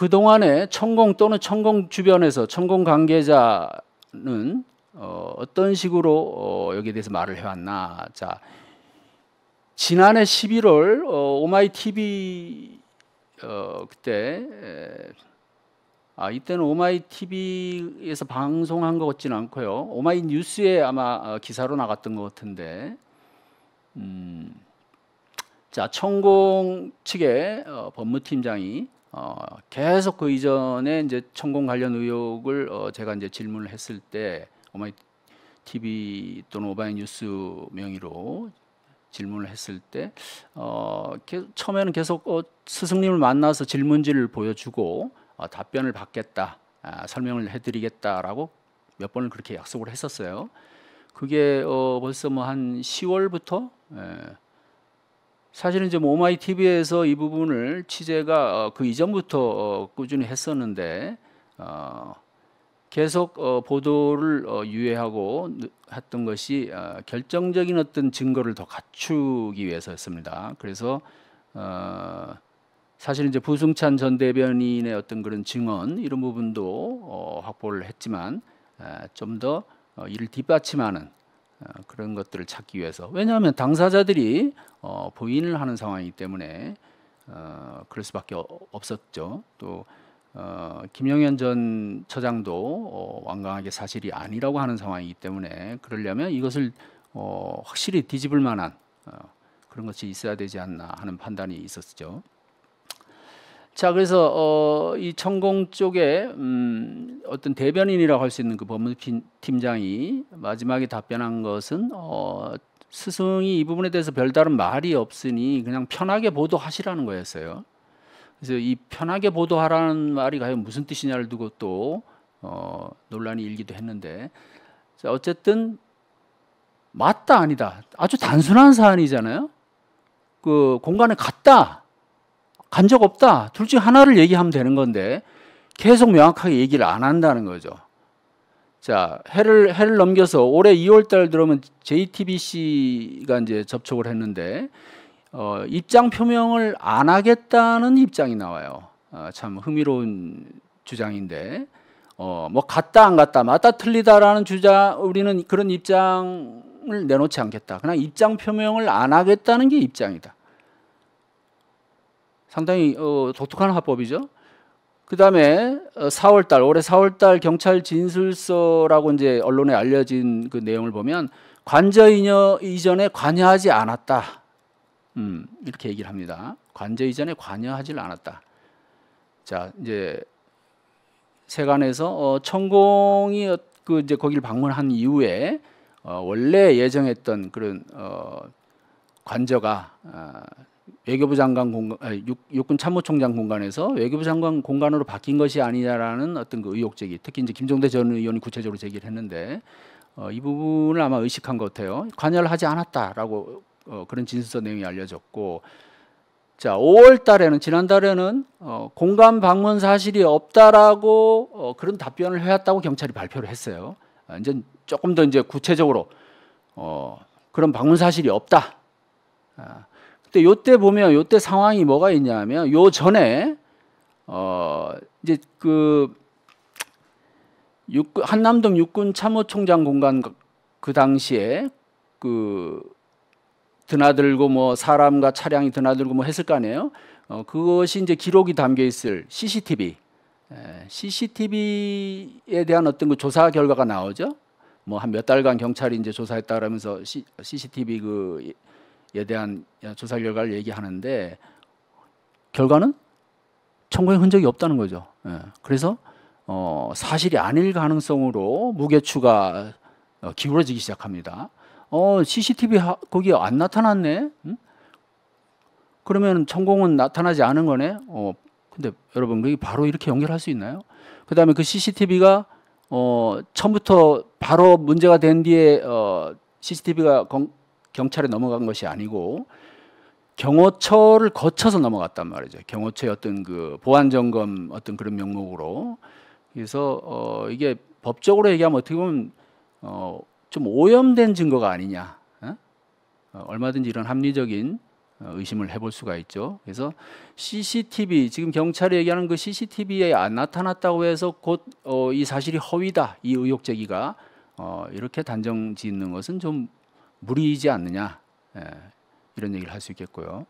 그동안에 천공 또는 천공 주변에서 천공 관계자는 어, 어떤 식으로 어, 여기에 대해서 말을 해왔나. 자, 지난해 11월 어, 오마이 TV 어, 그때 에, 아 이때는 오마이 TV에서 방송한 것 같지는 않고요. 오마이 뉴스에 아마 어, 기사로 나갔던 것 같은데, 음, 자 천공 측의 어, 법무팀장이 어, 계속 그 이전에 이제 천공 관련 의혹을 어, 제가 이제 질문을 했을 때 어마이 TV 또는 오바이 뉴스 명의로 질문을 했을 때 어, 계속, 처음에는 계속 어, 스승님을 만나서 질문지를 보여주고 어, 답변을 받겠다 아, 설명을 해드리겠다라고 몇 번을 그렇게 약속을 했었어요. 그게 어, 벌써 뭐 한 10월부터 에, 예, 사실은 이제 뭐 오마이 TV에서 이 부분을 취재가 어, 그 이전부터 어, 꾸준히 했었는데 어, 계속 보도를 유예하고 했던 것이 결정적인 어떤 증거를 더 갖추기 위해서였습니다. 그래서 사실 이제 부승찬 전 대변인의 어떤 그런 증언 이런 부분도 확보를 했지만 좀 더 이를 뒷받침하는 어, 그런 것들을 찾기 위해서 왜냐하면 당사자들이 어, 부인을 하는 상황이기 때문에 어, 그럴 수밖에 없었죠. 또 어, 김영현 전 처장도 어, 완강하게 사실이 아니라고 하는 상황이기 때문에 그러려면 이것을 어, 확실히 뒤집을 만한 어, 그런 것이 있어야 되지 않나 하는 판단이 있었죠. 자, 그래서 어, 이 천공 쪽에 음, 어떤 대변인이라고 할 수 있는 그 법무팀장이 마지막에 답변한 것은 어, 스승이 이 부분에 대해서 별다른 말이 없으니 그냥 편하게 보도하시라는 거였어요. 그래서 이 편하게 보도하라는 말이 과연 무슨 뜻이냐를 두고 또 어, 논란이 일기도 했는데 자, 어쨌든 맞다 아니다 아주 단순한 사안이잖아요. 그 공간에 갔다 간적 없다. 둘 중 하나를 얘기하면 되는 건데 계속 명확하게 얘기를 안 한다는 거죠. 자, 해를 해를 넘겨서 올해 2월 달 들어오면 JTBC가 이제 접촉을 했는데 어, 입장 표명을 안 하겠다는 입장이 나와요. 어, 참 흥미로운 주장인데 어, 뭐 갔다 안 갔다 맞다 틀리다라는 주장 우리는 그런 입장을 내놓지 않겠다. 그냥 입장 표명을 안 하겠다는 게 입장이다. 상당히 어, 독특한 화법이죠. 그 다음에 4월달 어, 올해 4월달 경찰 진술서라고 이제 언론에 알려진 그 내용을 보면 관저 이전에 관여하지 않았다. 음, 이렇게 얘기를 합니다. 관저 이전에 관여하지 않았다. 자 이제 세관에서 어, 천공이 그 이제 거기를 방문한 이후에 어, 원래 예정했던 그런 어, 관저가 아, 외교부 장관 공간, 아니, 육, 군 참모총장 공간에서 외교부 장관 공간으로 바뀐 것이 아니냐라는 어떤 그 의혹 제기, 특히 이제 김종대 전 의원이 구체적으로 제기를 했는데 어, 이 부분을 아마 의식한 것 같아요. 관여를 하지 않았다라고 어, 그런 진술서 내용이 알려졌고, 자 5월 달에는 지난달에는 어, 공간 방문 사실이 없다라고 어, 그런 답변을 해왔다고 경찰이 발표를 했어요. 아, 이제 조금 더 이제 구체적으로 어, 그런 방문 사실이 없다. 아, 근데 요때 보면 요때 상황이 뭐가 있냐면 요 전에 어 이제 그 육군, 한남동 육군 참모총장 공간 그, 그 당시에 그 드나들고 뭐 사람과 차량이 드나들고 뭐 했을 거 아니에요. 어, 그것이 이제 기록이 담겨 있을 CCTV, 에, CCTV에 대한 어떤 그 조사 결과가 나오죠. 뭐 한 몇 달간 경찰이 이제 조사했다 그러면서 시, CCTV 그에 대한 조사 결과를 얘기하는데 결과는 청구의 흔적이 없다는 거죠. 예. 그래서 어, 사실이 아닐 가능성으로 무게추가 어, 기울어지기 시작합니다. 어, CCTV 하, 거기 안 나타났네. 응? 그러면 천공은 나타나지 않은 거네. 어, 근데 여러분 그게 바로 이렇게 연결할 수 있나요? 그다음에 그 CCTV가 어, 처음부터 바로 문제가 된 뒤에 어, CCTV가 건, 경찰에 넘어간 것이 아니고 경호처를 거쳐서 넘어갔단 말이죠. 경호처의 어떤 그 보안 점검 어떤 그런 명목으로 그래서 어 이게 법적으로 얘기하면 어떻게 보면 어 좀 오염된 증거가 아니냐. 어? 어 얼마든지 이런 합리적인 어, 의심을 해볼 수가 있죠. 그래서 CCTV 지금 경찰이 얘기하는 그 CCTV에 안 나타났다고 해서 곧이 어, 사실이 허위다 이 의혹 제기가 어, 이렇게 단정 짓는 것은 좀 무리이지 않느냐 예, 이런 얘기를 할 수 있겠고요.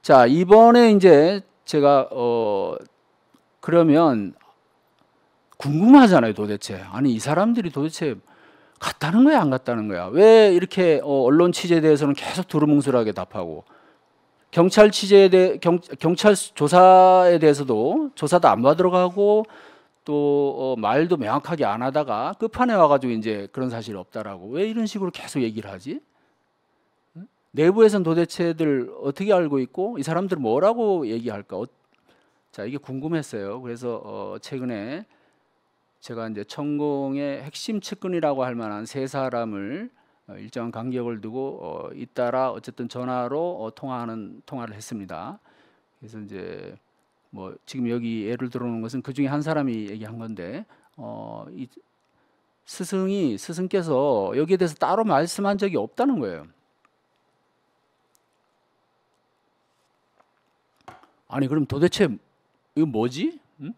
자 이번에 이제 제가 어 그러면 궁금하잖아요 도대체 아니 이 사람들이 도대체 갔다는 거야 안 갔다는 거야 왜 이렇게 어, 언론 취재에 대해서는 계속 두루뭉술하게 답하고 경찰 취재에 대해 경, 찰 조사에 대해서도 조사도 안 받으러 가고 또 어, 말도 명확하게 안 하다가 끝판에 와가지고 이제 그런 사실 없다라고 왜 이런 식으로 계속 얘기를 하지? 내부에선 도대체들 어떻게 알고 있고 이 사람들 뭐라고 얘기할까? 어, 자 이게 궁금했어요. 그래서 어, 최근에 제가 이제 천공의 핵심 측근이라고 할 만한 세 사람을 어, 일정한 간격을 두고 어, 잇따라 어쨌든 전화로 어, 통화하는 통화를 했습니다. 그래서 이제 뭐 지금 여기 예를 들어놓은 것은 그 중에 한 사람이 얘기한 건데 어, 이 스승이 스승께서 여기에 대해서 따로 말씀한 적이 없다는 거예요. 아니 그럼 도대체 이거 뭐지? 응?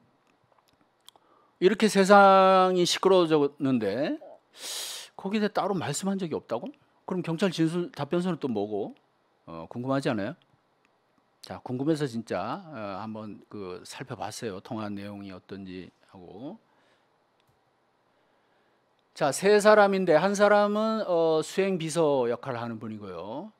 이렇게 세상이 시끄러워졌는데 거기에 대해 따로 말씀한 적이 없다고? 그럼 경찰 진술 답변서는 또 뭐고? 어, 궁금하지 않아요? 자, 궁금해서 진짜 어, 한번 그 살펴봤어요. 통화 내용이 어떤지 하고. 자, 세 사람인데 한 사람은 어, 수행 비서 역할을 하는 분이고요.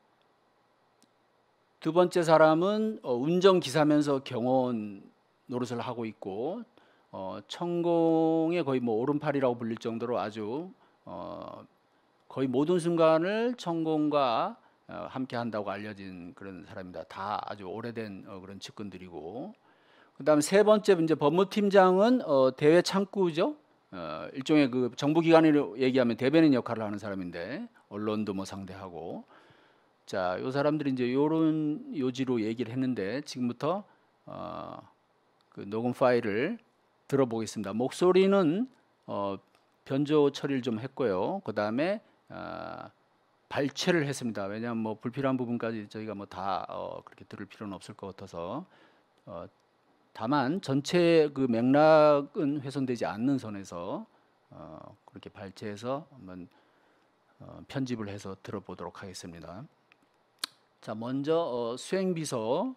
두 번째 사람은 어, 운전 기사면서 경호원 노릇을 하고 있고 어, 천공의 거의 뭐 오른팔이라고 불릴 정도로 아주 어, 거의 모든 순간을 천공과 어, 함께 한다고 알려진 그런 사람입니다. 다 아주 오래된 어, 그런 측근들이고 그다음 세 번째 이제 법무팀장은 어, 대외 창구죠. 일종의 그 정부기관으로 얘기하면 대변인 역할을 하는 사람인데 언론도 뭐 상대하고 자, 요 사람들이 이제 요런 요지로 얘기를 했는데 지금부터 어, 그 녹음 파일을 들어보겠습니다. 목소리는 어, 변조 처리를 좀 했고요. 그다음에 어, 발췌를 했습니다. 왜냐하면 뭐 불필요한 부분까지 저희가 뭐다 어, 그렇게 들을 필요는 없을 것 같아서 어, 다만 전체 그 맥락은 훼손되지 않는 선에서 어, 그렇게 발췌해서 한번 어, 편집을 해서 들어보도록 하겠습니다. 자 먼저 어, 수행비서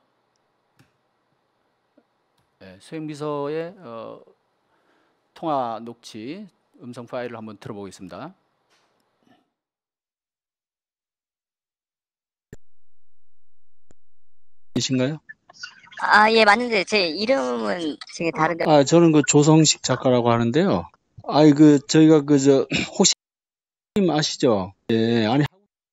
네, 수행비서의 어, 통화 녹취 음성 파일을 한번 들어보겠습니다. 이신가요? 아, 예, 맞는데 제 이름은 되게 다른데. 아, 저는 그 조성식 작가라고 하는데요. 아이 그 저희가 그 저혹시님 아시죠? 예, 아니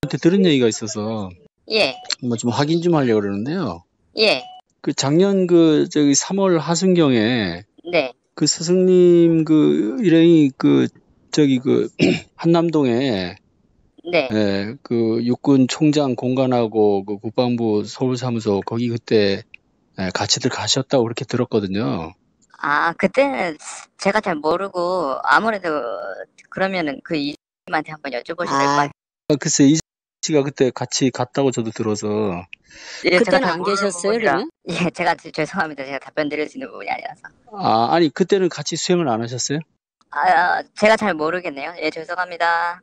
한테 들은 얘기가 있어서 예. 뭐 좀 확인 좀 하려고 그러는데요. 예. 그 작년 그 저기 3월 하순경에 네. 그 스승님 그 일행이 그 저기 그 한남동에 네. 네. 그 육군 총장 공간하고그 국방부 서울사무소 거기 그때 예, 같이들 가셨다고 그렇게 들었거든요. 아, 그때는 제가 잘 모르고 아무래도 그러면은 그 이님한테 한번 여쭤보시면 아. 될것 같아요. 아, 글쎄 이 씨가 그때 같이 갔다고 저도 들어서 예, 그때는 안 계셨어요, 그러면? 예, 제가 죄송합니다. 제가 답변 드릴 수 있는 부분이 아니라서. 아, 아니 그때는 같이 수행을 안 하셨어요? 아, 제가 잘 모르겠네요. 예, 죄송합니다.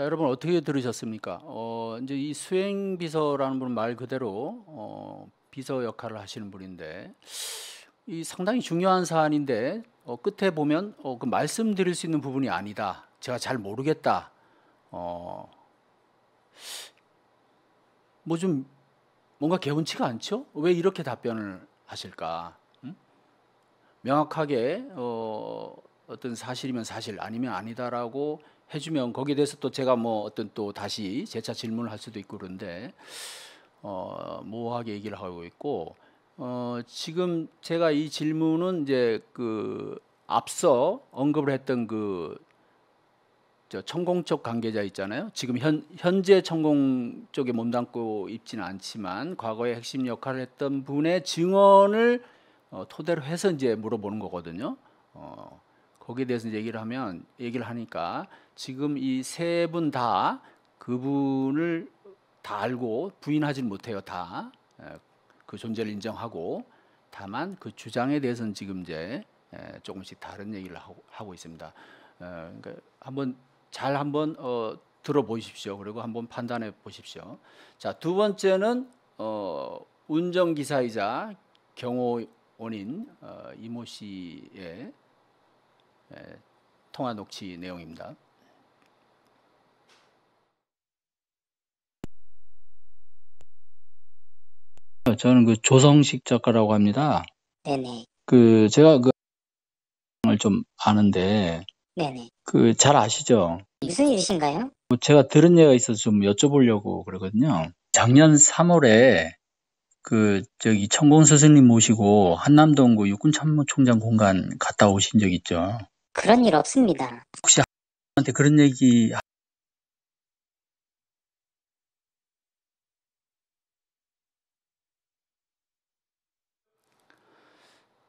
자, 여러분 어떻게 들으셨습니까? 어, 이제 이 수행 비서라는 분 말 그대로 어, 비서 역할을 하시는 분인데 이 상당히 중요한 사안인데 어, 끝에 보면 어, 그 말씀드릴 수 있는 부분이 아니다. 제가 잘 모르겠다. 어, 뭐좀 뭔가 개운치가 않죠? 왜 이렇게 답변을 하실까? 응? 음? 명확하게 어, 어떤 사실이면 사실 아니면 아니다라고 해주면 거기에 대해서 또 제가 뭐 어떤 또 다시 재차 질문을 할 수도 있고 그런데 어, 모호하게 얘기를 하고 있고 어, 지금 제가 이 질문은 이제 그 앞서 언급을 했던 그천공쪽 관계자 있잖아요. 지금 현, 현재 천공 쪽에 몸담고 있지는 않지만 과거에 핵심 역할을 했던 분의 증언을 어, 토대로 해서 이제 물어보는 거거든요. 어, 거기에 대해서 얘기를 하면 얘기를 하니까 지금 이 세 분 다 그분을 다 알고 부인하지 못해요 다그 예, 존재를 인정하고 다만 그 주장에 대해서는 지금 이제 예, 조금씩 다른 얘기를 하고, 하고 있습니다. 어, 그러니까 한번 잘 한번 어, 들어보십시오. 그리고 한번 판단해 보십시오. 자, 두 번째는 어, 운전기사이자 경호원인 어, 이모 씨의 예, 통화 녹취 내용입니다. 저는 그 조성식 작가라고 합니다. 네네. 그 제가 그좀 을 아는데 네네. 그 잘 아시죠? 무슨 일이신가요? 뭐 제가 들은 얘기가 있어서 좀 여쭤보려고 그러거든요. 작년 3월에 그 저기 천공 선생님 모시고 한남동 구 육군 참모총장 공간 갔다 오신 적 있죠? 그런 일 없습니다. 혹시 한테 그런 얘기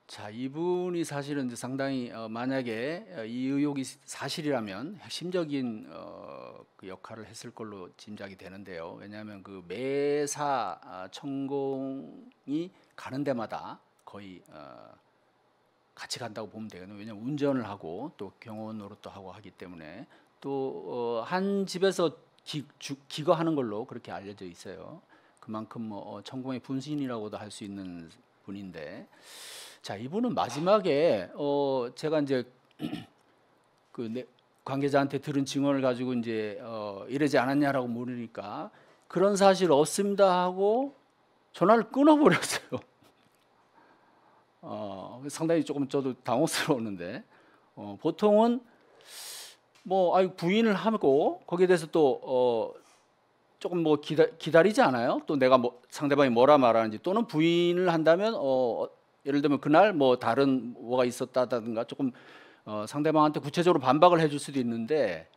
자, 이분이 사실은 이제 상당히 어, 만약에 어, 이 의혹이 사실이라면 핵심적인 어, 그 역할을 했을 걸로 짐작이 되는데요. 왜냐하면 그 매사 어, 천공이 가는 데마다 거의 어, 같이 간다고 보면 되거든요. 왜냐하면 운전을 하고 또 경호원으로 또 하고 하기 때문에 또한 어, 집에서 기, 주, 기거하는 걸로 그렇게 알려져 있어요. 그만큼 뭐 어, 천공의 분신이라고도 할 수 있는 분인데 자 이분은 마지막에 어 제가 이제 그 내, 관계자한테 들은 증언을 가지고 이제 어 이러지 않았냐라고 물으니까 그런 사실 없습니다 하고 전화를 끊어버렸어요. 어, 상당히 조금 저도 당혹스러웠는데 어, 보통은 뭐 아유 부인을 하고 거기에 대해서 또 어, 조금 뭐 기다, 기다리지 않아요? 또 내가 뭐 상대방이 뭐라 말하는지 또는 부인을 한다면 어, 예를 들면 그날 뭐 다른 뭐가 있었다든가 조금 어, 상대방한테 구체적으로 반박을 해줄 수도 있는데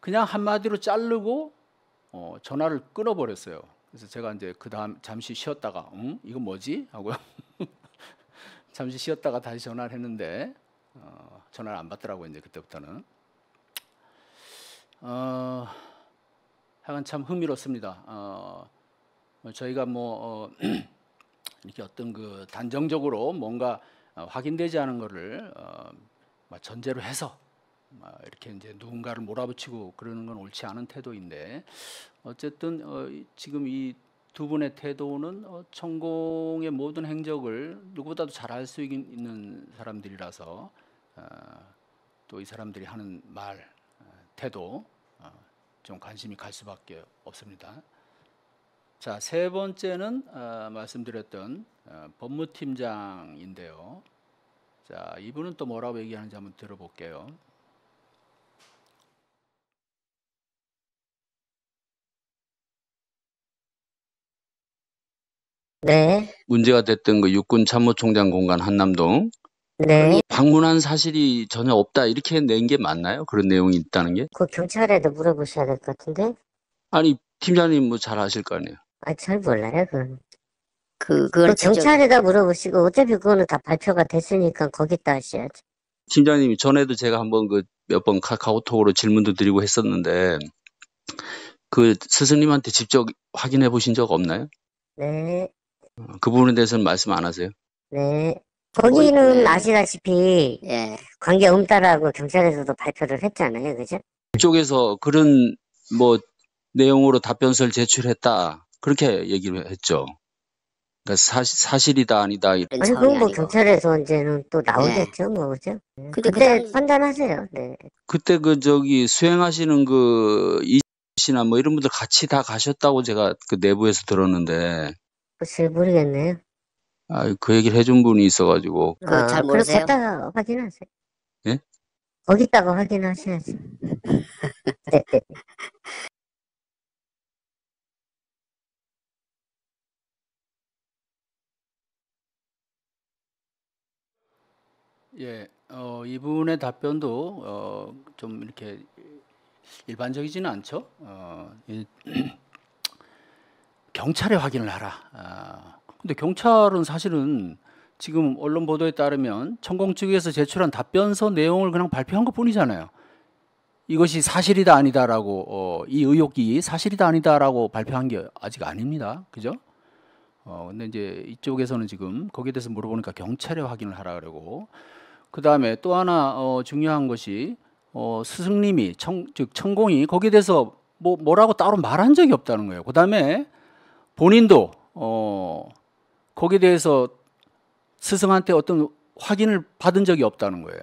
그냥 한마디로 자르고 어, 전화를 끊어버렸어요. 그래서 제가 이제 그 다음 잠시 쉬었다가 응? 이거 뭐지? 하고 잠시 쉬었다가 다시 전화를 했는데 어, 전화를 안 받더라고요. 이제 그때부터는. 어, 하여간 참 흥미롭습니다. 어, 뭐 저희가 뭐 어, 이렇게 어떤 그 단정적으로 뭔가 어, 확인되지 않은 거를 어, 전제로 해서 이렇게 이제 누군가를 몰아붙이고 그러는 건 옳지 않은 태도인데 어쨌든 어, 지금 이두 분의 태도는 어, 천공의 모든 행적을 누구보다도 잘 알 수 있는 사람들이라서 어, 또이 사람들이 하는 말, 어, 태도 좀 관심이 갈 수밖에 없습니다. 자, 세 번째는 말씀드렸던 법무팀장인데요. 자, 이분은 또 뭐라고 얘기하는지 한번 들어볼게요. 네. 문제가 됐던 그 육군 참모총장 공간 한남동 네. 방문한 사실이 전혀 없다 이렇게 낸 게 맞나요? 그런 내용이 있다는 게? 그 경찰에도 물어보셔야 될 것 같은데. 아니 팀장님 뭐 잘 아실 거 아니에요. 아, 잘 몰라요, 그 그, 그걸 그 경찰에다 물어보시고 어차피 그거는 다 발표가 됐으니까 거기다 하셔야죠. 팀장님이 전에도 제가 한번 그 몇 번 카카오톡으로 질문도 드리고 했었는데 그 스승님한테 직접 확인해 보신 적 없나요? 네. 그 부분에 대해서는 말씀 안 하세요? 네. 본인은 뭐, 예. 아시다시피 예, 관계 없다라고 경찰에서도 발표를 했잖아요, 그죠? 쪽에서 그런 뭐 내용으로 답변서를 제출했다 그렇게 얘기를 했죠. 그러니까 사, 사실이다 아니다 아니 아니 그건 뭐 경찰에서 이제는또 예. 나오겠죠, 뭐 그죠? 근데 그 그때 당시- 판단하세요. 네. 그때 그 저기 수행하시는 그 이씨나 뭐 이런 분들 같이 다 가셨다고 제가 그 내부에서 들었는데 잘 뭐 모르겠네요. 아, 그 얘기를 해준 분이 있어가지고. 어, 그 아, 잘 모르세요? 그다가 확인하세요. 예? 거기다가 확인하셔야지. 네, 네, 네. 예, 어, 이분의 답변도 어, 좀 이렇게 일반적이지는 않죠. 어, 경찰에 확인을 하라. 아, 근데 경찰은 사실은 지금 언론 보도에 따르면 천공 측에서 제출한 답변서 내용을 그냥 발표한 것 뿐이잖아요. 이것이 사실이다 아니다라고 어, 이 의혹이 사실이다 아니다라고 발표한 게 아직 아닙니다. 그죠? 어, 근데 이제 이쪽에서는 지금 거기에 대해서 물어보니까 경찰에 확인을 하라 그러고 그 다음에 또 하나 어, 중요한 것이 어, 스승님이 청, 즉 천공이 거기에 대해서 뭐 뭐라고 따로 말한 적이 없다는 거예요. 그 다음에 본인도 어, 거기에 대해서 스승한테 어떤 확인을 받은 적이 없다는 거예요.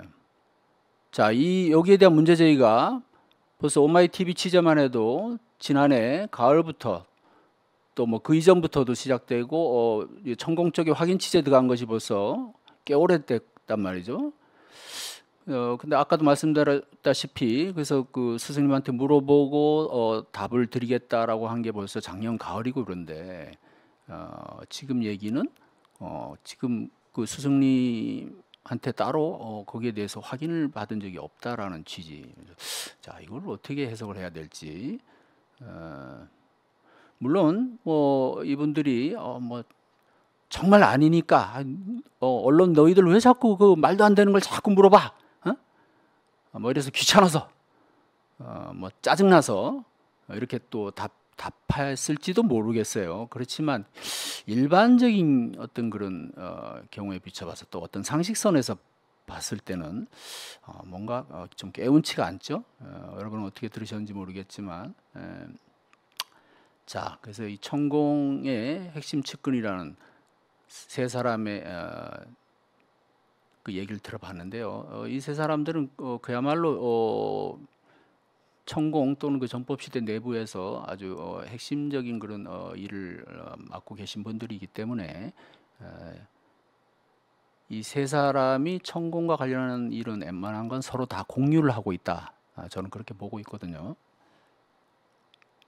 자, 이 여기에 대한 문제 제기가 벌써 오마이 TV 취재만 해도 지난해 가을부터 또 뭐 그 이전부터도 시작되고 어, 천공 쪽에 확인 취재 들어간 것이 벌써 꽤 오래됐단 말이죠. 어 근데 아까도 말씀드렸다시피 그래서 그 스승님한테 물어보고 어 답을 드리겠다라고 한 게 벌써 작년 가을이고 그런데 어 지금 얘기는 어 지금 그 스승님한테 따로 어 거기에 대해서 확인을 받은 적이 없다라는 취지. 자 이걸 어떻게 해석을 해야 될지. 어 물론 뭐 이분들이 어뭐 정말 아니니까 어, 언론 너희들 왜 자꾸 그 말도 안 되는 걸 자꾸 물어봐 어, 뭐 이래서 귀찮아서 어, 뭐 짜증나서 이렇게 또 답, 답했을지도 모르겠어요. 그렇지만 일반적인 어떤 그런 어, 경우에 비춰봐서 또 어떤 상식선에서 봤을 때는 어, 뭔가 어, 좀 깨운치가 않죠. 어, 여러분은 어떻게 들으셨는지 모르겠지만 에, 자 그래서 이 천공의 핵심 측근이라는 세 사람의 어, 그 얘기를 들어봤는데요. 어, 이세 사람들은 어, 그야말로 어, 천공 또는 그 전법시대 내부에서 아주 어, 핵심적인 그런 어, 일을 어, 맡고 계신 분들이기 때문에 에, 이세 사람이 천공과 관련한 일은 웬만한 건 서로 다 공유를 하고 있다. 아, 저는 그렇게 보고 있거든요.